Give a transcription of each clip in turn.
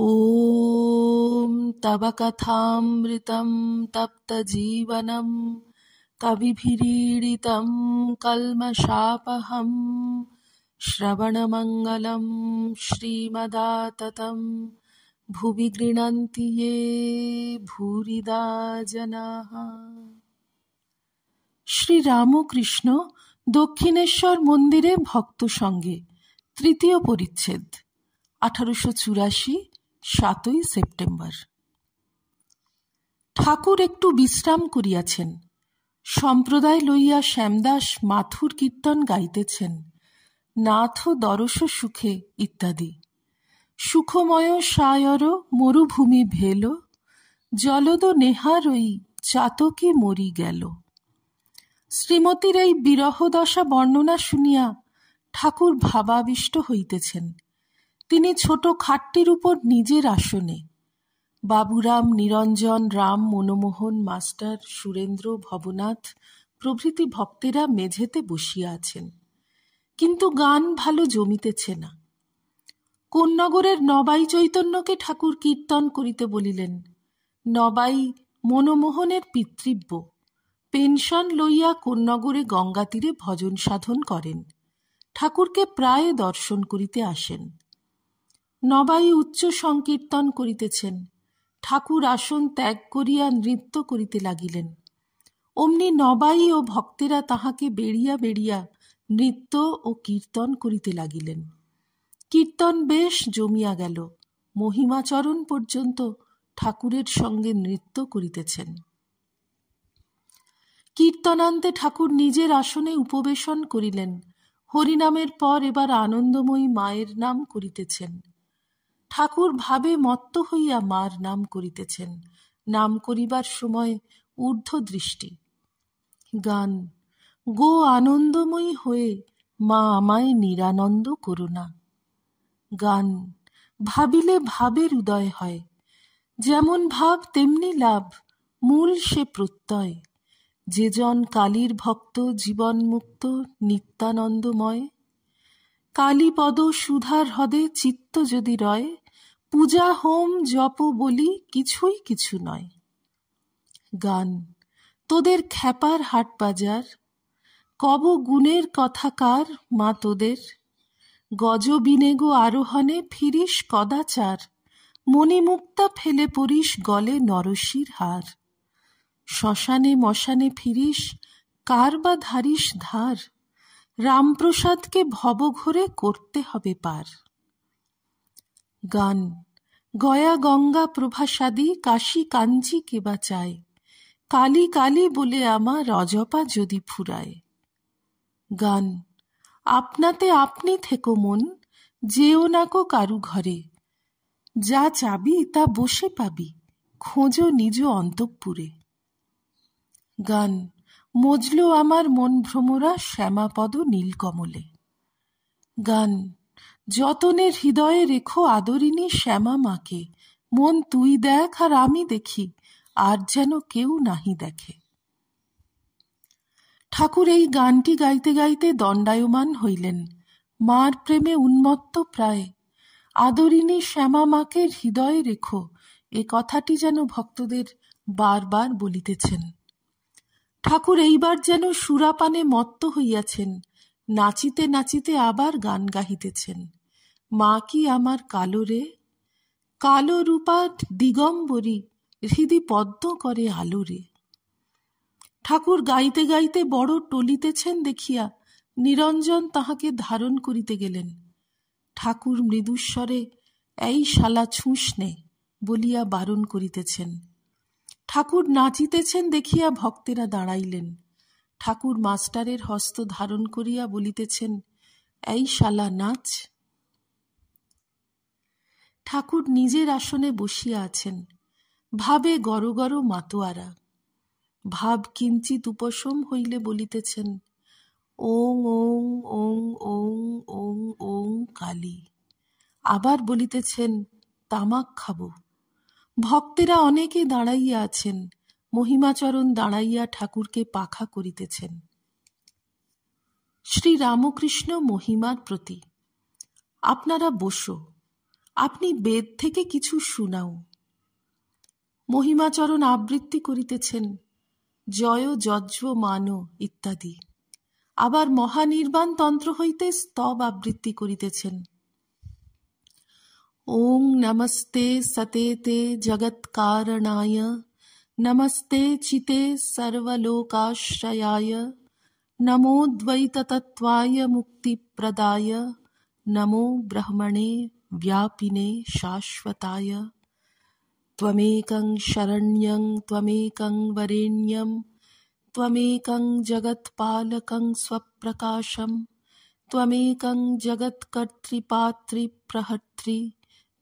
ॐ तव कथामृतं तप्तजीवनं कविभिरीडितं कल्मषापहं श्रवणमङ्गलं श्रीमदाततं भुवि गृणन्ति ये भूरिदा जनाः শ্রীরামকৃষ্ণ দক্ষিণেশ্বর মন্দিরে ভক্ত সঙ্গে তৃতীয় পরিচ্ছেদ আঠারোশো চুরাশি সাতই সেপ্টেম্বর ঠাকুর একটু বিশ্রাম করিয়াছেন সম্প্রদায় লইয়া শ্যামদাস মাথুর কীর্তন গাইতেছেন নাথ দরস সুখে ইত্যাদি সুখময় সায়র মরুভূমি ভেল জলদ নেহারই চাতকে মরি গেল শ্রীমতীর এই বিরহদশা বর্ণনা শুনিয়া ঠাকুর ভাবাবিষ্ট হইতেছেন তিনি ছোট খাটটির উপর নিজের আসনে বাবুরাম নিরঞ্জন রাম মনোমোহন মাস্টার সুরেন্দ্র ভবনাথ প্রভৃতি ভক্তেরা মেঝেতে বসিয়া আছেন কিন্তু গান ভালো জমিতেছে না কোন্নগরের নবাই চৈতন্যকে ঠাকুর কীর্তন করিতে বলিলেন নবাই মনোমোহনের পিতৃব্য পেনশন লইয়া কোন্নগরে গঙ্গা তীরে ভজন সাধন করেন ঠাকুরকে প্রায় দর্শন করিতে আসেন নবাই উচ্চ সংকীর্তন করিতেছেন ঠাকুর আসন ত্যাগ করিয়া নৃত্য করিতে লাগিলেন অমনি নবাই ও ভক্তেরা তাহাকে বেড়িয়া বেড়িয়া নৃত্য ও কীর্তন করিতে লাগিলেন কীর্তন বেশ জমিয়া গেল মহিমাচরণ পর্যন্ত ঠাকুরের সঙ্গে নৃত্য করিতেছেন কীর্তনান্তে ঠাকুর নিজের আসনে উপবেশন করিলেন হরিনামের পর এবার আনন্দময়ী মায়ের নাম করিতেছেন ঠাকুর ভাবে মত্ত হইয়া মার নাম করিতেছেন নাম করিবার সময় ঊর্ধ্ব দৃষ্টি গান গো আনন্দময়ী হয়ে মা আমায় নিরানন্দ করো না গান ভাবিলে ভাবের উদয় হয় যেমন ভাব তেমনি লাভ মূল সে প্রত্যয় যেজন কালীর ভক্ত জীবন মুক্ত নিত্যানন্দময় কালীপদ সুধার হদে চিত্ত যদি রয় পূজা হোম জপ বলি কিছুই কিছু নয় গান তোদের খ্যাপার হাট বাজার কব গুণের কথাকার মা তোদের গজবিনেগো আরোহণে ফিরিস কদাচার মণিমুক্তা ফেলে পড়িস গলে নরসির হার শ্মশানে মশানে ফিরিস কার বা ধারিস ধার রামপ্রসাদকে ভবঘোরে করতে হবে পার গান গয়া গঙ্গা প্রভাসাদি কাশী কাঞ্জি কেবা চায় কালি কালি বলে আমার রজপা যদি ফুরায় গান আপনাতে আপনি থেকো মন যেও নাকো কারু ঘরে যা চাবি তা বসে পাবি খোঁজো নিজ অন্তঃপুরে গান মজলো আমার মন ভ্রমরা শ্যামাপদ নীলকমলে গান যতনের হৃদয়ে রেখো আদরিনী শ্যামা মাকে মন তুই দেখ আর আমি দেখি আর যেন কেউ নাহি দেখে ঠাকুর এই গানটি গাইতে গাইতে দণ্ডায়মান হইলেন মার প্রেমে উন্মত্ত প্রায় আদরিনী শ্যামা মাকে হৃদয়ে রেখো এ কথাটি যেন ভক্তদের বারবার বলিতেছেন ঠাকুর এইবার যেন সুরাপানে মত্ত হইয়াছেন নাচিতে নাচিতে আবার গান গাহিতেছেন মা কি আমার কালো রে কালো রূপাট দিগম্বরী হৃদি পদ্ম করে রে ঠাকুর গাইতে গাইতে বড় টলিতেছেন দেখিয়া নিরঞ্জন তাহাকে ধারণ করিতে গেলেন ঠাকুর মৃদুস্বরে এই শালা ছুঁস নে বলিয়া বারণ করিতেছেন ঠাকুর নাচিতেছেন দেখিয়া ভক্তেরা দাঁড়াইলেন ঠাকুর মাস্টারের হস্ত ধারণ করিয়া বলিতেছেন এই শালা নাচ ঠাকুর নিজের আসনে বসিয়া আছেন ভাবে গড় গড় মাতোয়ারা ভাব কিঞ্চিত উপশম হইলে বলিতেছেন ওং ওং ওং ওং ওং ওং কালী আবার বলিতেছেন তামাক খাব ভক্তেরা অনেকে দাঁড়াইয়া আছেন মহিমাচরণ দাঁড়াইয়া ঠাকুরকে পাখা করিতেছেন শ্রী রামকৃষ্ণ মহিমার প্রতি আপনারা বসো আপনি বেদ থেকে কিছু শুনাও মহিমাচরণ আবৃত্তি করিতেছেন জয় যজ্জ মান ইত্যাদি আবার মহানির্বাণ তন্ত্র হইতে স্তব আবৃত্তি করিতেছেন ওং নমস্তে সতে তে জগৎ কারণায় नमस्ते चिते सर्वलोकाश्रयाय नमो द्वैततत्त्वाय मुक्तिप्रदाय नमो ब्रह्मणे व्यापिने शाश्वताय त्वमेकं शरण्यं त्वमेकं वरेण्यं त्वमेकं जगत्पालकं स्वप्रकाशं त्वमेकं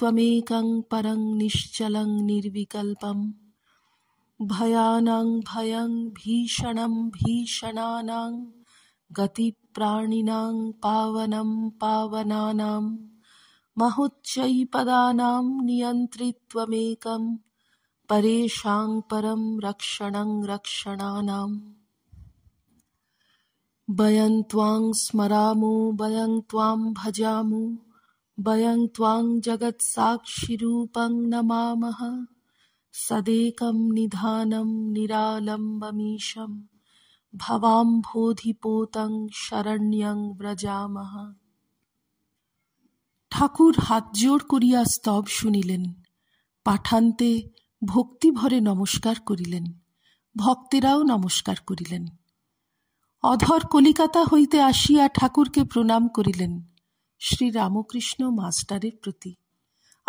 त्वमेकं परं निश्चलं निर्विकल्पम् भयानां भयं भीषणं भीषणानां गतिप्राणिनां पावनं पावनानां महुच्चैपदानां नियन्तृत्वमेकं परेशां परं रक्षणं रक्षणानाम् भयं त्वां स्मरामो भयं त्वां भजामु भयं त्वां जगत्साक्षिरूपं नमामः সদেকম নিধানম निरालम्बमीशं ভবাম্বোধিপোতং শরণ্যং ব্রজামহ ঠাকুর হাত জোড় করিয়া স্তব শুনিলেন পাঠান্তে ভক্তিভরে নমস্কার করিলেন ভক্তেরাও নমস্কার করিলেন অধর কলিকাতা হইতে আসিয়া ঠাকুরকে প্রণাম করিলেন শ্রী রামকৃষ্ণ মাস্টারের প্রতি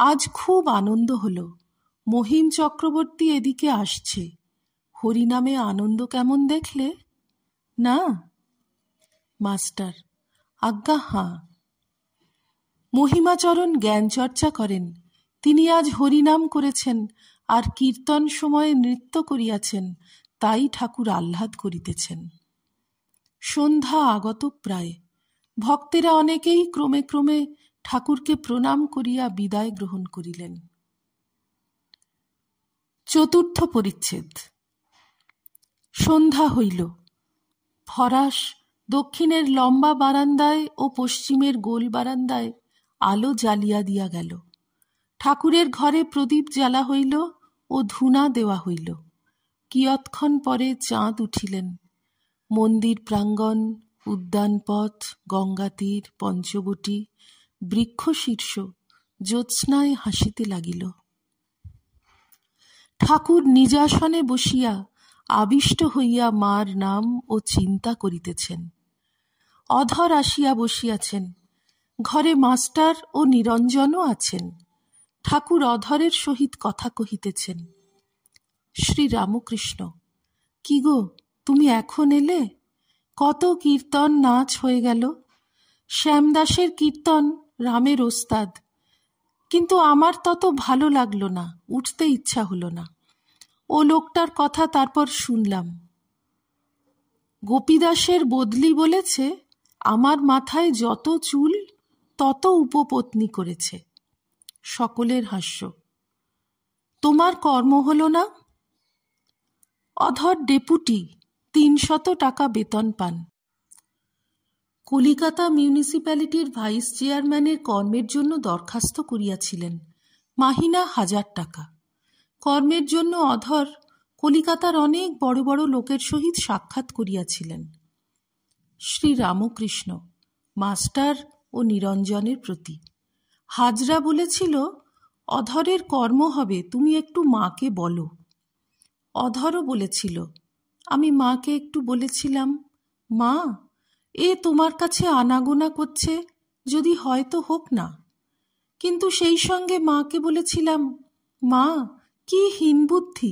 আজ খুব আনন্দ হলো মহিম চক্রবর্তী এদিকে আসছে হরিনামে আনন্দ কেমন দেখলে না মাস্টার আজ্ঞা হাঁ মহিমাচরণ জ্ঞান চর্চা করেন তিনি আজ হরিনাম করেছেন আর কীর্তন সময়ে নৃত্য করিয়াছেন তাই ঠাকুর আহ্লাদ করিতেছেন সন্ধ্যা আগত প্রায় ভক্তেরা অনেকেই ক্রমে ক্রমে ঠাকুরকে প্রণাম করিয়া বিদায় গ্রহণ করিলেন চতুর্থ পরিচ্ছেদ সন্ধ্যা হইল ফরাস দক্ষিণের লম্বা বারান্দায় ও পশ্চিমের গোল বারান্দায় আলো জ্বালিয়া দিয়া গেল ঠাকুরের ঘরে প্রদীপ জ্বালা হইল ও ধুনা দেওয়া হইল কিয়ৎক্ষণ পরে চাঁদ উঠিলেন মন্দির প্রাঙ্গণ উদ্যানপথ গঙ্গাতীর পঞ্চবটি বৃক্ষ শীর্ষ জ্যোৎস্নায় হাসিতে লাগিল ঠাকুর নিজাসনে বসিয়া আবিষ্ট হইয়া মার নাম ও চিন্তা করিতেছেন অধর আসিয়া বসিয়াছেন ঘরে মাস্টার ও নিরঞ্জনও আছেন ঠাকুর অধরের সহিত কথা কহিতেছেন শ্রী রামকৃষ্ণ কি গো তুমি এখন এলে কত কীর্তন নাচ হয়ে গেল শ্যামদাসের কীর্তন রামের ওস্তাদ কিন্তু আমার তত ভালো লাগলো না উঠতে ইচ্ছা হলো না ও লোকটার কথা তারপর শুনলাম গোপীদাসের বদলি বলেছে আমার মাথায় যত চুল তত উপপত্নী করেছে সকলের হাস্য তোমার কর্ম হল না অধর ডেপুটি তিনশত টাকা বেতন পান কলিকাতা মিউনিসিপ্যালিটির ভাইস চেয়ারম্যানের কর্মের জন্য দরখাস্ত করিয়াছিলেন মাহিনা হাজার টাকা কর্মের জন্য অধর কলিকাতার অনেক বড় বড় লোকের সহিত সাক্ষাৎ করিয়াছিলেন শ্রী রামকৃষ্ণ মাস্টার ও নিরঞ্জনের প্রতি হাজরা বলেছিল অধরের কর্ম হবে তুমি একটু মাকে বলো অধরও বলেছিল আমি মাকে একটু বলেছিলাম মা এ তোমার কাছে আনাগোনা করছে যদি হয়তো হোক না কিন্তু সেই সঙ্গে মাকে বলেছিলাম মা কি হীনবুদ্ধি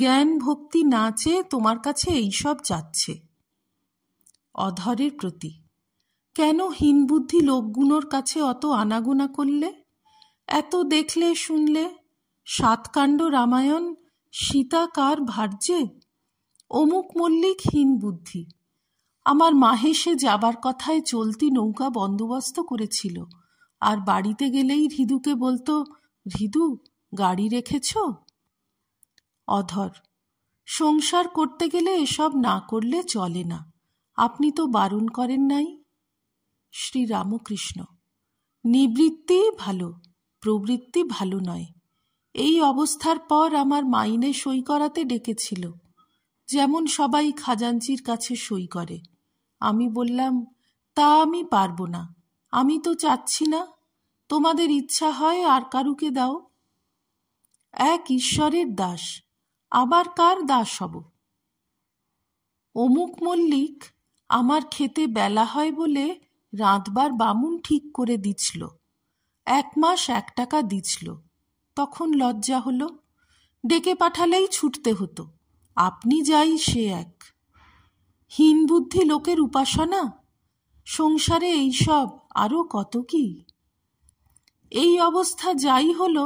জ্ঞান ভক্তি না চেয়ে তোমার কাছে এইসব যাচ্ছে অধরের প্রতি কেন হীনবুদ্ধি লোকগুলোর কাছে অত আনাগোনা করলে এত দেখলে শুনলে সাতকাণ্ড রামায়ণ সীতাকার ভার্যে অমুক মল্লিক হীনবুদ্ধি বুদ্ধি আমার মাহেশে যাবার কথায় চলতি নৌকা বন্দোবস্ত করেছিল আর বাড়িতে গেলেই হৃদুকে বলতো হৃদু গাড়ি রেখেছ অধর সংসার করতে গেলে এসব না করলে চলে না আপনি তো বারণ করেন নাই শ্রীরামকৃষ্ণ নিবৃত্তি ভালো প্রবৃত্তি ভালো নয় এই অবস্থার পর আমার মাইনে সই করাতে ডেকেছিল যেমন সবাই খাজাঞ্চির কাছে সই করে আমি বললাম তা আমি পারব না আমি তো চাচ্ছি না তোমাদের ইচ্ছা হয় আর কারুকে দাও এক ঈশ্বরের দাস আবার কার দাস হব অমুক মল্লিক আমার খেতে বেলা হয় বলে রাঁধবার বামুন ঠিক করে দিছিল এক মাস এক টাকা দিছিল তখন লজ্জা হলো ডেকে পাঠালেই ছুটতে হতো আপনি যাই সে এক বুদ্ধি লোকের উপাসনা সংসারে এইসব আরও কত কি এই অবস্থা যাই হলো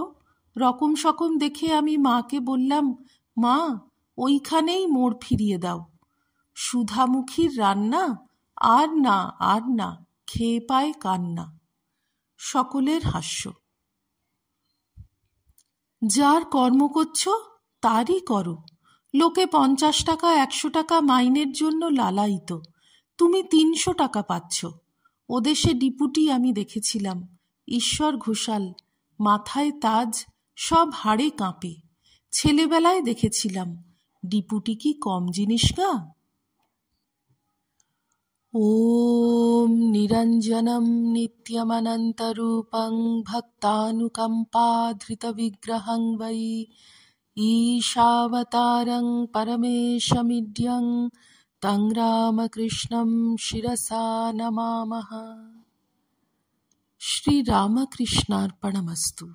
রকম সকম দেখে আমি মাকে বললাম মা ওইখানেই মোড় ফিরিয়ে দাও সুধামুখীর রান্না আর না আর না খেয়ে পায় কান্না সকলের হাস্য যার কর্ম করছ তারই করো লোকে পঞ্চাশ টাকা একশো টাকা মাইনের জন্য লালায়িত তুমি তিনশো টাকা পাচ্ছ ওদেশে ডিপুটি আমি দেখেছিলাম ঈশ্বর ঘোষাল মাথায় তাজ সব হাড়ে কাঁপে ছেলেবেলায় দেখেছিলাম ডিপুটি কি কম জিনিস না ওম নিরঞ্জনম নিত্যমনন্তরূপং ভক্তানুকম্পাধৃত বিগ্রহং বৈ ईशावतारं परमेशमिद्यं तं रामकृष्णं शिरसा नमामः श्रीरामकृष्णार्पणमस्तु